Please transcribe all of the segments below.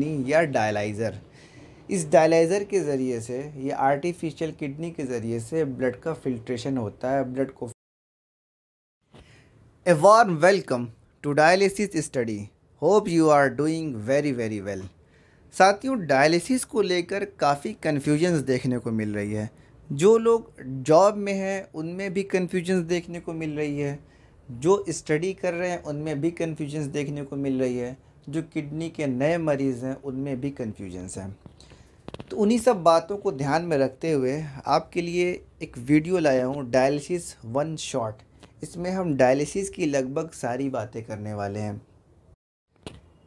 kidney या dialyser इस dialyser के ज़रिए से ये आर्टिफिशियल किडनी के ज़रिए से ब्लड का फिल्ट्रेशन होता है ब्लड को a warm welcome to dialysis study hope you are doing very very well साथियों डायलिसिस को लेकर काफ़ी कन्फ्यूजन्स देखने को मिल रही है जो लोग जॉब में हैं उनमें भी कन्फ्यूजन्स देखने को मिल रही है जो स्टडी कर रहे हैं उनमें भी कन्फ्यूजन्स देखने को मिल रही है जो किडनी के नए मरीज़ हैं उनमें भी कन्फ्यूजन्स हैं तो उन्हीं सब बातों को ध्यान में रखते हुए आपके लिए एक वीडियो लाया हूँ डायलिसिस वन शॉट इसमें हम डायलिसिस की लगभग सारी बातें करने वाले हैं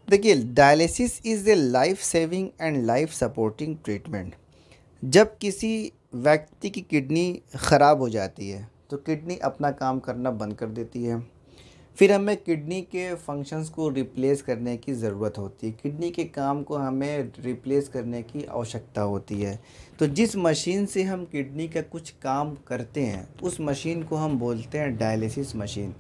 देखिए dialysis is a life saving and life supporting treatment जब किसी व्यक्ति की किडनी ख़राब हो जाती है तो किडनी अपना काम करना बंद कर देती है फिर हमें किडनी के फंक्शंस को रिप्लेस करने की ज़रूरत होती है किडनी के काम को हमें रिप्लेस करने की आवश्यकता होती है तो जिस मशीन से हम किडनी का कुछ काम करते हैं उस मशीन को हम बोलते हैं डायलिसिस मशीन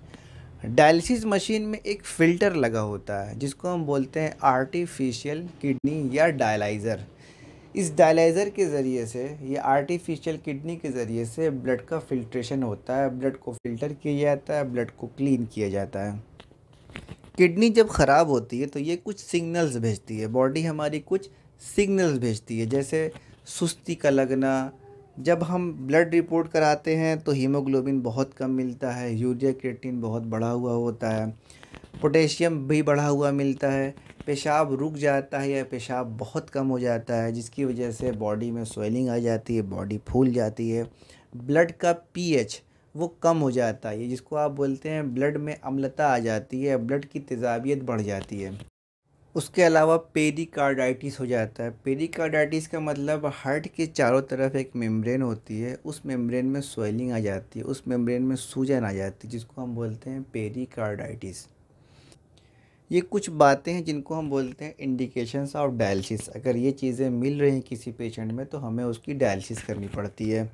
डायलिसिस मशीन में एक फ़िल्टर लगा होता है जिसको हम बोलते हैं आर्टिफिशियल किडनी या डायलाइज़र इस डायलाइज़र के ज़रिए से ये आर्टिफिशियल किडनी के ज़रिए से ब्लड का फिल्ट्रेशन होता है ब्लड को फ़िल्टर किया जाता है ब्लड को क्लीन किया जाता है किडनी जब ख़राब होती है तो ये कुछ सिग्नल्स भेजती है बॉडी हमारी कुछ सिग्नल्स भेजती है जैसे सुस्ती का लगना जब हम ब्लड रिपोर्ट कराते हैं तो हीमोग्लोबिन बहुत कम मिलता है यूरिया क्रिएटिन बहुत बढ़ा हुआ होता है पोटेशियम भी बढ़ा हुआ मिलता है पेशाब रुक जाता है या पेशाब बहुत कम हो जाता है जिसकी वजह से बॉडी में स्वेलिंग आ जाती है बॉडी फूल जाती है ब्लड का पीएच वो कम हो जाता है जिसको आप बोलते हैं ब्लड में अम्लता आ जाती है ब्लड की तेजाबियत बढ़ जाती है उसके अलावा पेरिकार्डाइटिस हो जाता है पेरिकार्डाइटिस का मतलब हार्ट के चारों तरफ एक मेम्ब्रेन होती है उस मेम्ब्रेन में स्वेलिंग आ जाती है उस मेम्ब्रेन में सूजन आ जाती है जिसको हम बोलते हैं पेरिकार्डाइटिस ये कुछ बातें हैं जिनको हम बोलते हैं इंडिकेशंस ऑफ डायलिसिस अगर ये चीज़ें मिल रही हैं किसी पेशेंट में तो हमें उसकी डायलिसिस करनी पड़ती है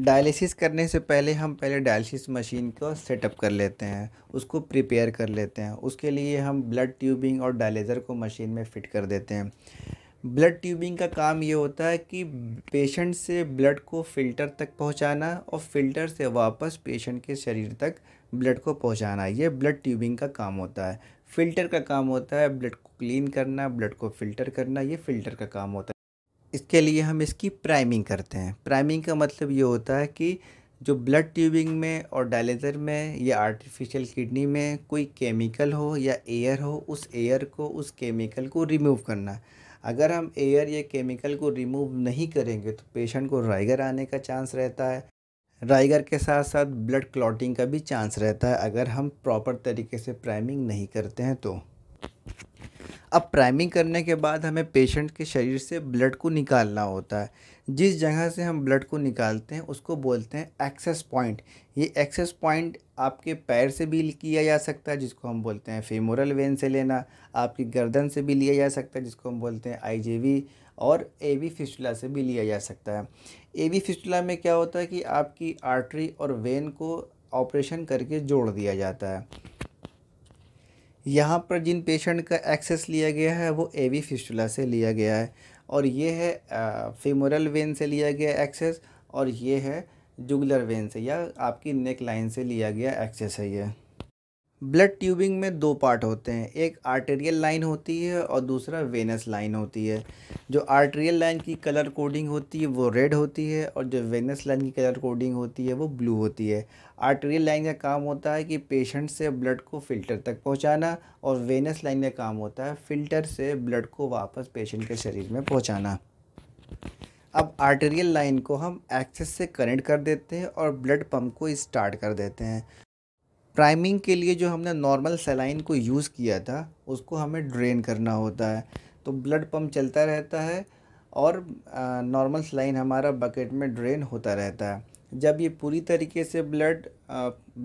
डायलिसिस करने से पहले हम पहले डायलिसिस मशीन को सेटअप कर लेते हैं उसको प्रिपेयर कर लेते हैं उसके लिए हम ब्लड ट्यूबिंग और डायलेज़र को मशीन में फ़िट कर देते हैं ब्लड ट्यूबिंग का काम ये होता है कि पेशेंट से ब्लड को फ़िल्टर तक पहुंचाना और फ़िल्टर से वापस पेशेंट के शरीर तक ब्लड को पहुंचाना ये ब्लड ट्यूबिंग का काम होता है फ़िल्टर का काम होता है ब्लड को क्लीन करना ब्लड को फ़िल्टर करना ये फ़िल्टर का काम होता है इसके लिए हम इसकी प्राइमिंग करते हैं प्राइमिंग का मतलब ये होता है कि जो ब्लड ट्यूबिंग में और डायलेजर में या आर्टिफिशियल किडनी में कोई केमिकल हो या एयर हो उस एयर को उस केमिकल को रिमूव करना अगर हम एयर या केमिकल को रिमूव नहीं करेंगे तो पेशेंट को राइगर आने का चांस रहता है राइगर के साथ साथ ब्लड क्लॉटिंग का भी चांस रहता है अगर हम प्रॉपर तरीके से प्राइमिंग नहीं करते हैं तो अब प्राइमिंग करने के बाद हमें पेशेंट के शरीर से ब्लड को निकालना होता है जिस जगह से हम ब्लड को निकालते हैं उसको बोलते हैं एक्सेस पॉइंट ये एक्सेस पॉइंट आपके पैर से भी किया जा सकता है जिसको हम बोलते हैं फेमोरल वेन से लेना आपकी गर्दन से भी लिया जा सकता है जिसको हम बोलते हैं आईजेवी और एवी फिस्टुला से भी लिया जा सकता है एवी फिस्टुला में क्या होता है कि आपकी आर्टरी और वेन को ऑपरेशन करके जोड़ दिया जाता है यहाँ पर जिन पेशेंट का एक्सेस लिया गया है वो एवी फिस्टुला से लिया गया है और ये है फेमोरल वेन से लिया गया एक्सेस और ये है जुगलर वेन से या आपकी नेक लाइन से लिया गया एक्सेस है ये ब्लड ट्यूबिंग में दो पार्ट होते हैं एक आर्टेरियल लाइन होती है और दूसरा वेनस लाइन होती है जो आर्टेरियल लाइन की कलर कोडिंग होती है वो रेड होती है और जो वेनस लाइन की कलर कोडिंग होती है वो ब्लू होती है आर्टेरियल लाइन का काम होता है कि पेशेंट से ब्लड को फ़िल्टर तक पहुंचाना और वेनस लाइन का काम होता है फ़िल्टर से ब्लड को वापस पेशेंट के शरीर में पहुँचाना अब आर्टेरियल लाइन को हम एक्सेस से कनेक्ट कर देते हैं और ब्लड पंप को स्टार्ट कर देते हैं प्राइमिंग के लिए जो हमने नॉर्मल सलाइन को यूज़ किया था उसको हमें ड्रेन करना होता है तो ब्लड पंप चलता रहता है और नॉर्मल सलाइन हमारा बकेट में ड्रेन होता रहता है जब ये पूरी तरीके से ब्लड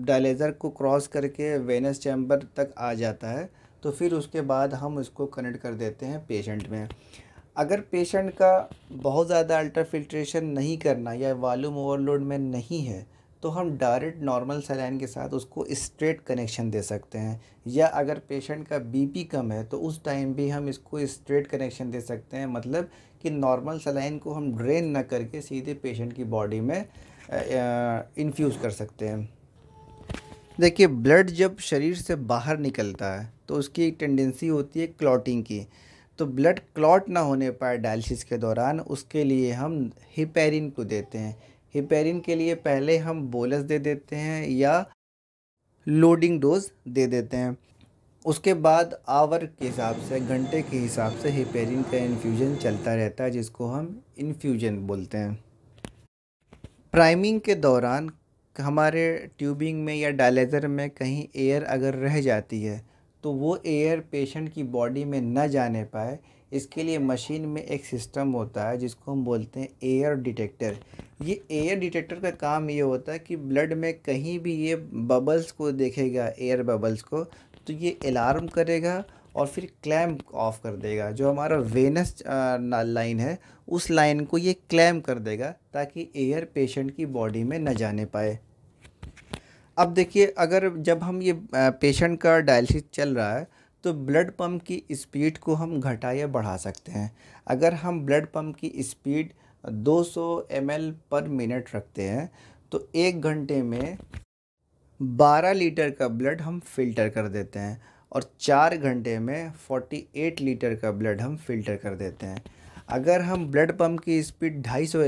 डायलेज़र को क्रॉस करके वेनस चैम्बर तक आ जाता है तो फिर उसके बाद हम उसको कनेक्ट कर देते हैं पेशेंट में अगर पेशेंट का बहुत ज़्यादा अल्ट्राफिल्ट्रेशन नहीं करना या वॉल्यूम ओवरलोड में नहीं है तो हम डायरेक्ट नॉर्मल सलाइन के साथ उसको स्ट्रेट कनेक्शन दे सकते हैं या अगर पेशेंट का बीपी कम है तो उस टाइम भी हम इसको स्ट्रेट कनेक्शन दे सकते हैं मतलब कि नॉर्मल सलाइन को हम ड्रेन ना करके सीधे पेशेंट की बॉडी में इन्फ्यूज़ कर सकते हैं देखिए ब्लड जब शरीर से बाहर निकलता है तो उसकी एक टेंडेंसी होती है क्लॉटिंग की तो ब्लड क्लॉट ना होने पाए डायलिसिस के दौरान उसके लिए हम हिपेरिन को देते हैं हिपेरिन के लिए पहले हम बोलस दे देते हैं या लोडिंग डोज दे देते हैं उसके बाद आवर के हिसाब से घंटे के हिसाब से हिपेरिन का इन्फ्यूजन चलता रहता है जिसको हम इन्फ्यूजन बोलते हैं प्राइमिंग के दौरान हमारे ट्यूबिंग में या डायलेजर में कहीं एयर अगर रह जाती है तो वो एयर पेशेंट की बॉडी में न जाने पाए इसके लिए मशीन में एक सिस्टम होता है जिसको हम बोलते हैं एयर डिटेक्टर ये एयर डिटेक्टर का काम ये होता है कि ब्लड में कहीं भी ये बबल्स को देखेगा एयर बबल्स को तो ये अलार्म करेगा और फिर क्लैम ऑफ कर देगा जो हमारा वेनस लाइन है उस लाइन को ये क्लैम कर देगा ताकि एयर पेशेंट की बॉडी में न जाने पाए अब देखिए अगर जब हम ये पेशेंट का डायलिसिस चल रहा है तो ब्लड पम्प की स्पीड को हम घटा या बढ़ा सकते हैं अगर हम ब्लड पम्प की स्पीड 200 सौ पर मिनट रखते हैं तो एक घंटे में 12 लीटर का ब्लड हम फिल्टर कर देते हैं और चार घंटे में 48 लीटर का ब्लड हम फिल्टर कर देते हैं अगर हम ब्लड पम्प की स्पीड 250 सौ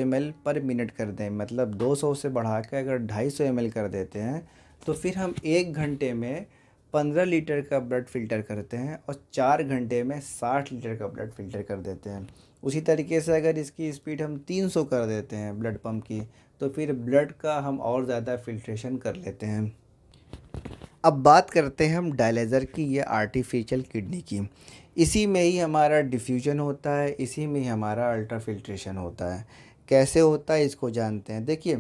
पर मिनट कर दें मतलब 200 से बढ़ा के अगर 250 सौ कर देते हैं तो फिर हम एक घंटे में पंद्रह लीटर का ब्लड फ़िल्टर करते हैं और चार घंटे में साठ लीटर का ब्लड फ़िल्टर कर देते हैं उसी तरीके से अगर इसकी स्पीड हम तीन सौ कर देते हैं ब्लड पम्प की तो फिर ब्लड का हम और ज़्यादा फिल्ट्रेशन कर लेते हैं अब बात करते हैं हम डायलेज़र की या आर्टिफिशियल किडनी की इसी में ही हमारा डिफ्यूजन होता है इसी में ही हमारा अल्ट्राफिल्ट्रेशन होता है कैसे होता है इसको जानते हैं देखिए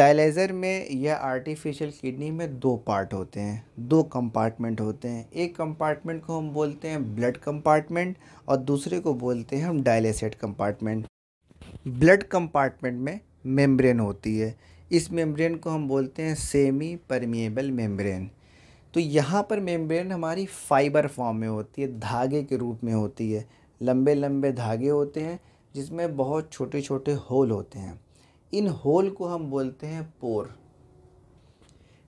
डायलेज़र में या आर्टिफिशियल किडनी में दो पार्ट होते हैं दो कंपार्टमेंट होते हैं एक कंपार्टमेंट को हम बोलते हैं ब्लड कंपार्टमेंट और दूसरे को बोलते हैं हम डायलेसेट कंपार्टमेंट ब्लड कंपार्टमेंट में मेम्ब्रेन होती है इस मेम्ब्रेन को हम बोलते हैं सेमी परमिएबल मेम्ब्रेन तो यहाँ पर मेम्ब्रेन हमारी फाइबर फॉर्म में होती है धागे के रूप में होती है लंबे लंबे धागे होते हैं जिसमें बहुत छोटे छोटे होल होते हैं इन होल को हम बोलते हैं पोर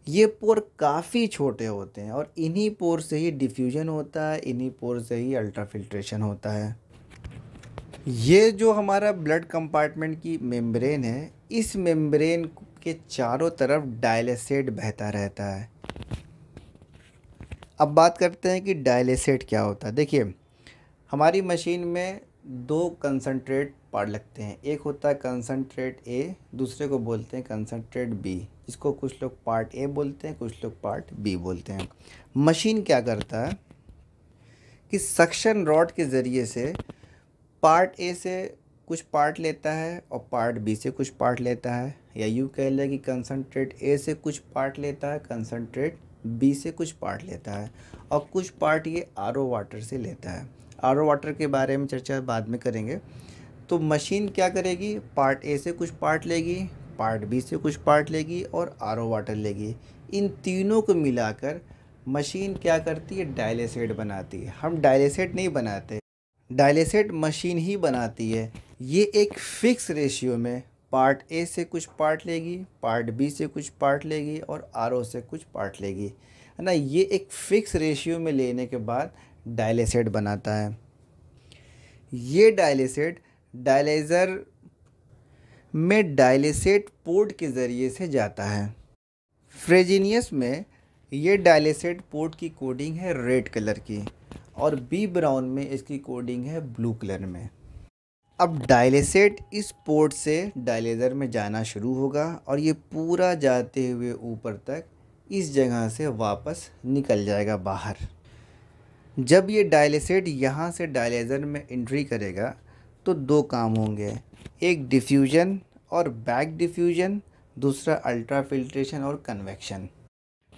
ये पोर काफ़ी छोटे होते हैं और इन्हीं पोर से ही डिफ्यूजन होता है इन्हीं पोर से ही अल्ट्राफिल्ट्रेशन होता है ये जो हमारा ब्लड कंपार्टमेंट की मेम्ब्रेन है इस मेम्ब्रेन के चारों तरफ डायलेसेट बहता रहता है अब बात करते हैं कि डायलेसेट क्या होता है देखिए हमारी मशीन में दो कंसनट्रेट पार्ट लगते हैं एक होता है कंसनट्रेट ए दूसरे को बोलते हैं कंसनट्रेट बी इसको कुछ लोग पार्ट ए बोलते हैं कुछ लोग पार्ट बी बोलते हैं मशीन क्या करता है कि सक्शन रॉड के ज़रिए से पार्ट ए से कुछ पार्ट लेता है और पार्ट बी से कुछ पार्ट लेता है या यूँ कह लें कि कंसनट्रेट ए से कुछ पार्ट लेता है कंसनट्रेट बी से कुछ पार्ट लेता है और कुछ पार्ट ये आर वाटर से लेता है आर वाटर के बारे में चर्चा बाद में करेंगे तो मशीन क्या करेगी पार्ट ए से कुछ पार्ट लेगी पार्ट बी से कुछ पार्ट लेगी और आर वाटर लेगी इन तीनों को मिलाकर मशीन क्या करती है डायलेसेट बनाती है हम डायलेसेट नहीं बनाते डायलेसेट मशीन ही बनाती है ये एक फ़िक्स रेशियो में पार्ट ए से कुछ पार्ट लेगी पार्ट बी से कुछ पार्ट लेगी और आर से कुछ पार्ट लेगी है ना ये एक फ़िक्स रेशियो में लेने के बाद डायलेसेट बनाता है ये डायलेसेट डायलेज़र में डायलेसेट पोर्ट के ज़रिए से जाता है फ्रेजीनियस में ये डायलेसेट पोर्ट की कोडिंग है रेड कलर की और बी ब्राउन में इसकी कोडिंग है ब्लू कलर में अब डायलेसेट इस पोर्ट से डायलेज़र में जाना शुरू होगा और ये पूरा जाते हुए ऊपर तक इस जगह से वापस निकल जाएगा बाहर जब ये डायलेसेट यहाँ से डायलेज़र में एंट्री करेगा तो दो काम होंगे एक डिफ्यूजन और बैक डिफ्यूजन दूसरा अल्ट्रा फिल्ट्रेशन और कन्वेक्शन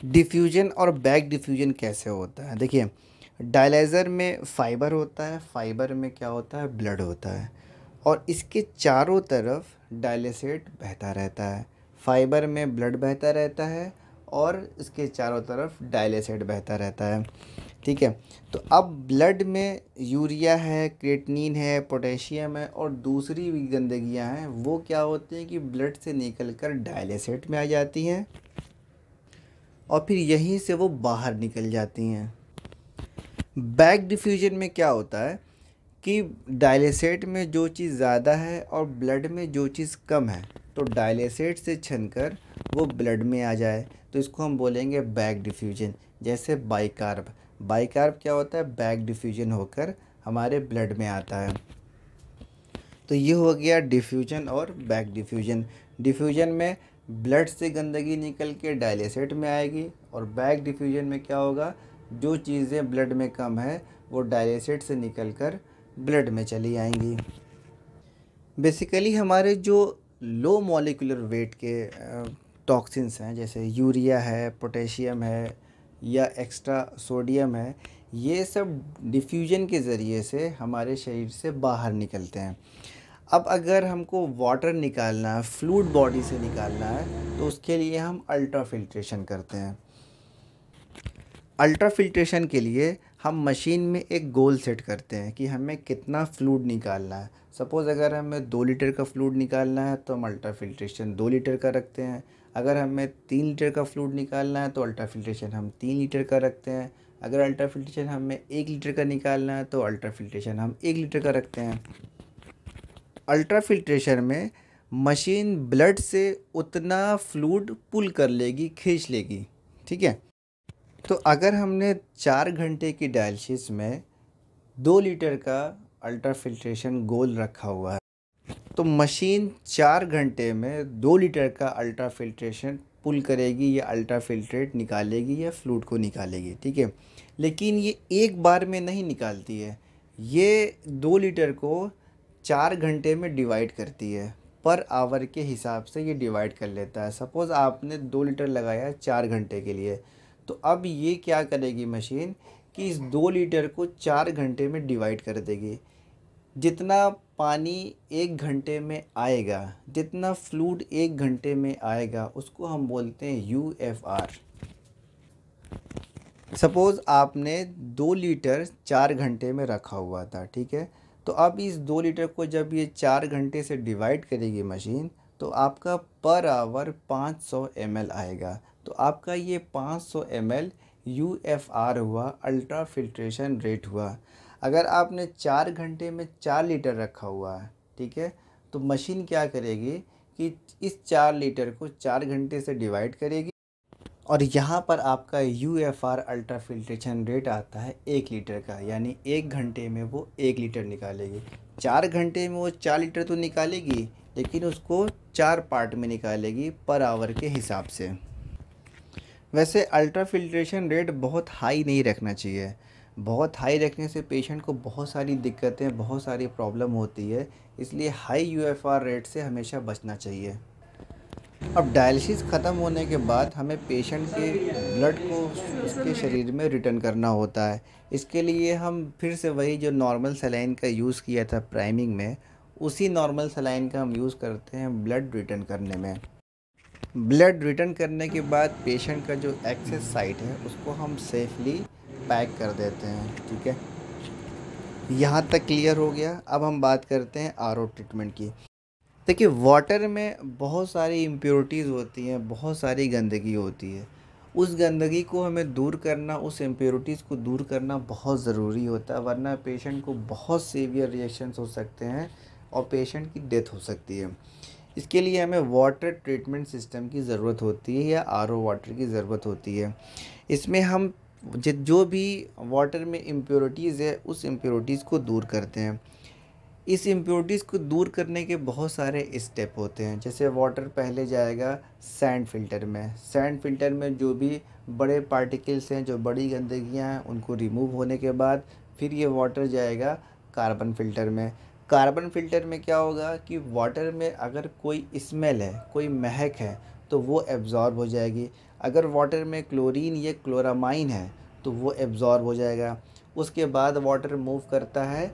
डिफ्यूजन और बैक डिफ्यूजन कैसे होता है देखिए डायलाइज़र में फाइबर होता है फाइबर में क्या होता है ब्लड होता है और इसके चारों तरफ डायलेसेट बहता रहता है फाइबर में ब्लड बहता रहता है और इसके चारों तरफ डायलेसेट बहता रहता है ठीक है तो अब ब्लड में यूरिया है क्रेटनिन है पोटेशियम है और दूसरी भी गंदगियाँ हैं वो क्या होती हैं कि ब्लड से निकल कर डायलेसेट में आ जाती हैं और फिर यहीं से वो बाहर निकल जाती हैं बैक डिफ्यूजन में क्या होता है कि डायलेसेट में जो चीज़ ज़्यादा है और ब्लड में जो चीज़ कम है तो डायलेसेट से छनकर वो ब्लड में आ जाए तो इसको हम बोलेंगे बैक डिफ्यूजन जैसे बाइकार्ब बाइकार्ब क्या होता है बैक डिफ्यूजन होकर हमारे ब्लड में आता है तो ये हो गया डिफ्यूजन और बैक डिफ्यूजन डिफ्यूजन में ब्लड से गंदगी निकल के डायलेसेट में आएगी और बैक डिफ्यूजन में क्या होगा जो चीज़ें ब्लड में कम है वो डायरेसिड से निकल कर ब्लड में चली आएंगी बेसिकली हमारे जो लो मॉलिकुलर वेट के टॉक्सिन्स हैं जैसे यूरिया है पोटेशियम है या एक्स्ट्रा सोडियम है ये सब डिफ्यूजन के ज़रिए से हमारे शरीर से बाहर निकलते हैं अब अगर हमको वाटर निकालना है फ्लूड बॉडी से निकालना है तो उसके लिए हम अल्ट्रा फिल्ट्रेशन करते हैं अल्ट्रा फिल्ट्रेशन के लिए हम मशीन में एक गोल सेट करते हैं कि हमें कितना फ्लूड निकालना है सपोज़ अगर हमें दो लीटर का फ्लूड निकालना है तो हम अल्ट्रा फिल्ट्रेशन दो लीटर का रखते हैं अगर हमें तीन लीटर का फ्लूड निकालना है तो अल्ट्रा फिल्ट्रेशन हम तीन लीटर का रखते हैं अगर अल्ट्रा फिल्ट्रेशन हमें एक लीटर का निकालना है तो अल्ट्रा फिल्ट्रेशन हम एक लीटर का रखते हैं अल्ट्रा फिल्ट्रेशन में मशीन ब्लड से उतना फ्लूड पुल कर लेगी खींच लेगी ठीक है तो अगर हमने चार घंटे की डायलिसिस में दो लीटर का अल्ट्रा फिल्ट्रेशन गोल रखा हुआ है तो मशीन चार घंटे में दो लीटर का अल्ट्रा फिल्ट्रेशन पुल करेगी या अल्ट्रा फिल्ट्रेट निकालेगी या फ्लूड को निकालेगी ठीक है लेकिन ये एक बार में नहीं निकालती है ये दो लीटर को चार घंटे में डिवाइड करती है पर आवर के हिसाब से ये डिवाइड कर लेता है सपोज़ आपने दो लीटर लगाया चार घंटे के लिए तो अब ये क्या करेगी मशीन कि इस दो लीटर को चार घंटे में डिवाइड कर देगी जितना पानी एक घंटे में आएगा जितना फ्लूड एक घंटे में आएगा उसको हम बोलते हैं यू एफ आर सपोज़ आपने दो लीटर चार घंटे में रखा हुआ था ठीक है तो अब इस दो लीटर को जब ये चार घंटे से डिवाइड करेगी मशीन तो आपका पर आवर 500 सौ आएगा तो आपका ये 500 सौ M L U F R हुआ अल्ट्रा फिल्ट्रेशन रेट हुआ अगर आपने चार घंटे में चार लीटर रखा हुआ है ठीक है तो मशीन क्या करेगी कि इस चार लीटर को चार घंटे से डिवाइड करेगी और यहाँ पर आपका U F R ultra filtration rate आता है एक लीटर का यानी एक घंटे में वो एक लीटर निकालेगी चार घंटे में वो चार लीटर तो निकालेगी लेकिन उसको चार पार्ट में निकालेगी पर आवर के हिसाब से वैसे अल्ट्रा फिल्ट्रेशन रेट बहुत हाई नहीं रखना चाहिए बहुत हाई रखने से पेशेंट को बहुत सारी दिक्कतें बहुत सारी प्रॉब्लम होती है इसलिए हाई यूएफआर रेट से हमेशा बचना चाहिए अब डायलिसिस ख़त्म होने के बाद हमें पेशेंट के ब्लड को उसके शरीर में रिटर्न करना होता है इसके लिए हम फिर से वही जो नॉर्मल सलाइन का यूज़ किया था प्राइमिंग में उसी नॉर्मल सलाइन का हम यूज़ करते हैं ब्लड रिटर्न करने में ब्लड रिटर्न करने के बाद पेशेंट का जो एक्सेस साइट है उसको हम सेफली पैक कर देते हैं ठीक है यहाँ तक क्लियर हो गया अब हम बात करते हैं आर ट्रीटमेंट की देखिए वाटर में बहुत सारी इम्प्योरिटीज़ होती हैं बहुत सारी गंदगी होती है उस गंदगी को हमें दूर करना उस इम्प्योरिटीज़ को दूर करना बहुत ज़रूरी होता है वरना पेशेंट को बहुत सीवियर रिएक्शंस हो सकते हैं और पेशेंट की डेथ हो सकती है इसके लिए हमें वाटर ट्रीटमेंट सिस्टम की ज़रूरत होती है या आर वाटर की ज़रूरत होती है इसमें हम जो भी वाटर में इम्प्योरिटीज़ है उस इम्प्योरिटीज़ को दूर करते हैं इस इम्प्योरिटीज़ को दूर करने के बहुत सारे स्टेप होते हैं जैसे वाटर पहले जाएगा सैंड फिल्टर में सैंड फिल्टर में जो भी बड़े पार्टिकल्स हैं जो बड़ी गंदगियाँ हैं उनको रिमूव होने के बाद फिर ये वाटर जाएगा कार्बन फिल्टर में कार्बन फिल्टर में क्या होगा कि वाटर में अगर कोई स्मेल है कोई महक है तो वो एब्ज़ॉर्ब हो जाएगी अगर वाटर में क्लोरीन या क्लोरामाइन है तो वो एब्ज़ॉर्ब हो जाएगा उसके बाद वाटर मूव करता है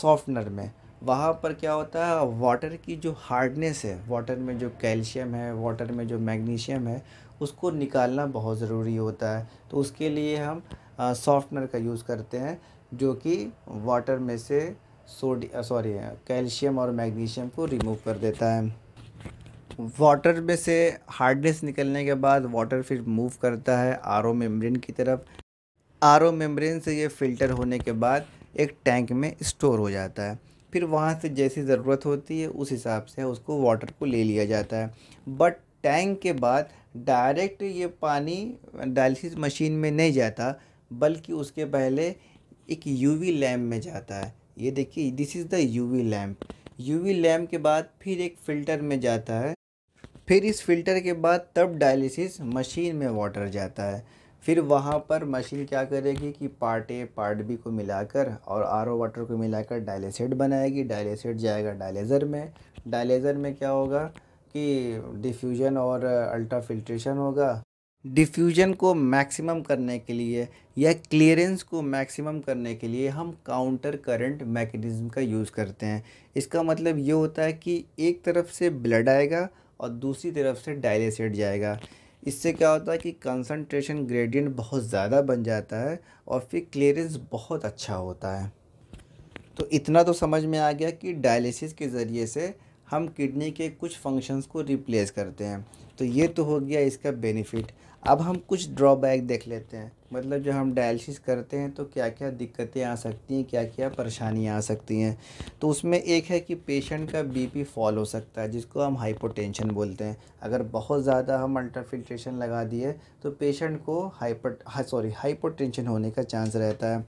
सॉफ्टनर में वहाँ पर क्या होता है वाटर की जो हार्डनेस है वाटर में जो कैल्शियम है वाटर में जो मैग्नीशियम है उसको निकालना बहुत ज़रूरी होता है तो उसके लिए हम सॉफ्टनर का यूज़ करते हैं जो कि वाटर में से सोडी सॉरी कैल्शियम और मैग्नीशियम को रिमूव कर देता है वाटर में से हार्डनेस निकलने के बाद वाटर फिर मूव करता है आर ओ मेम्ब्रेन की तरफ आर ओ मेम्ब्रेन से ये फ़िल्टर होने के बाद एक टैंक में स्टोर हो जाता है फिर वहाँ से जैसी ज़रूरत होती है उस हिसाब से उसको वाटर को ले लिया जाता है बट टैंक के बाद डायरेक्ट ये पानी डायलिसिस मशीन में नहीं जाता बल्कि उसके पहले एक यूवी लैम्प में जाता है ये देखिए this is the UV lamp UV lamp के बाद फिर एक फ़िल्टर में जाता है फिर इस फ़िल्टर के बाद तब डायलिसिस मशीन में वाटर जाता है फिर वहाँ पर मशीन क्या करेगी कि पार्ट ए पार्ट बी को मिलाकर और आर ओ वाटर को मिलाकर डायलेसेट बनाएगी डायलेसेट जाएगा डायलेज़र में डायलेज़र में क्या होगा कि डिफ्यूजन और अल्ट्रा फिल्ट्रेशन होगा डिफ्यूजन को मैक्सिमम करने के लिए या क्लियरेंस को मैक्सिमम करने के लिए हम काउंटर करंट मैकेनिज़्म का यूज़ करते हैं इसका मतलब ये होता है कि एक तरफ से ब्लड आएगा और दूसरी तरफ से डायलेसेट जाएगा इससे क्या होता है कि कंसंट्रेशन ग्रेडियंट बहुत ज़्यादा बन जाता है और फिर क्लियरेंस बहुत अच्छा होता है तो इतना तो समझ में आ गया कि डायलिसिस के ज़रिए से हम किडनी के कुछ फंक्शंस को रिप्लेस करते हैं तो ये तो हो गया इसका बेनिफिट अब हम कुछ ड्रॉबैक देख लेते हैं मतलब जब हम डायलिसिस करते हैं तो क्या क्या दिक्कतें आ सकती हैं क्या क्या परेशानियां आ सकती हैं तो उसमें एक है कि पेशेंट का बीपी फॉल हो सकता है जिसको हम हाइपोटेंशन बोलते हैं अगर बहुत ज़्यादा हम अल्ट्राफिल्ट्रेशन लगा दिए तो पेशेंट को हाइपर हाँ, सॉरी हाइपोटेंशन होने का चांस रहता है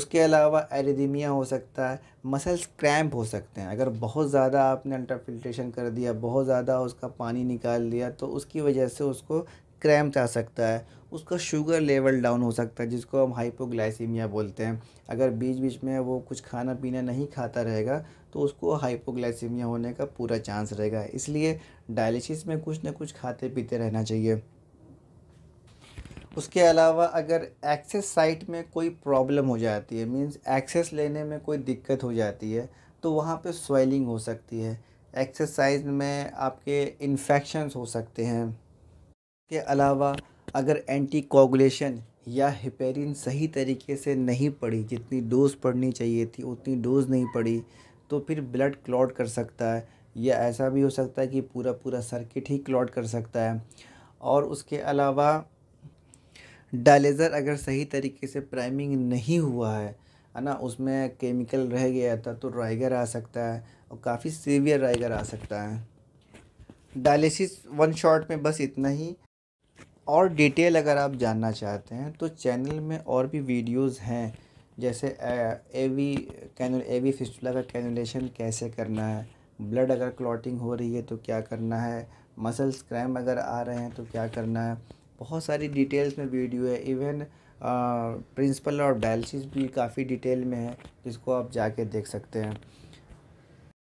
उसके अलावा एरिदीमिया हो सकता है मसल्स क्रैम्प हो सकते हैं अगर बहुत ज़्यादा आपने अल्ट्राफिल्ट्रेशन कर दिया बहुत ज़्यादा उसका पानी निकाल दिया तो उसकी वजह से उसको क्रैम्प आ सकता है उसका शुगर लेवल डाउन हो सकता है जिसको हम हाइपोग्लाइसीमिया बोलते हैं अगर बीच बीच में वो कुछ खाना पीना नहीं खाता रहेगा तो उसको हाइपोग्लाइसीमिया होने का पूरा चांस रहेगा इसलिए डायलिसिस में कुछ ना कुछ खाते पीते रहना चाहिए उसके अलावा अगर एक्सेस साइट में कोई प्रॉब्लम हो जाती है मींस एक्सेस लेने में कोई दिक्कत हो जाती है तो वहाँ पे स्वेलिंग हो सकती है एक्सरसाइज में आपके इन्फेक्शंस हो सकते हैं इसके अलावा अगर एंटी कोगुलेशन या हिपेरिन सही तरीके से नहीं पड़ी जितनी डोज़ पड़नी चाहिए थी उतनी डोज़ नहीं पड़ी तो फिर ब्लड क्लॉट कर सकता है या ऐसा भी हो सकता है कि पूरा पूरा सर्किट ही क्लॉट कर सकता है और उसके अलावा डायलेज़र अगर सही तरीके से प्राइमिंग नहीं हुआ है है ना उसमें केमिकल रह गया था तो राइगर आ सकता है और काफ़ी सीवियर राइगर आ सकता है डायलिसिस वन शॉट में बस इतना ही और डिटेल अगर आप जानना चाहते हैं तो चैनल में और भी वीडियोस हैं जैसे A V can A V fistula का कैनुलेशन कैसे करना है ब्लड अगर क्लॉटिंग हो रही है तो क्या करना है मसल्स क्रैम अगर आ रहे हैं तो क्या करना है बहुत सारी डिटेल्स में वीडियो है इवन प्रिंसिपल और डायलिसिस भी काफ़ी डिटेल में है जिसको आप जाके देख सकते हैं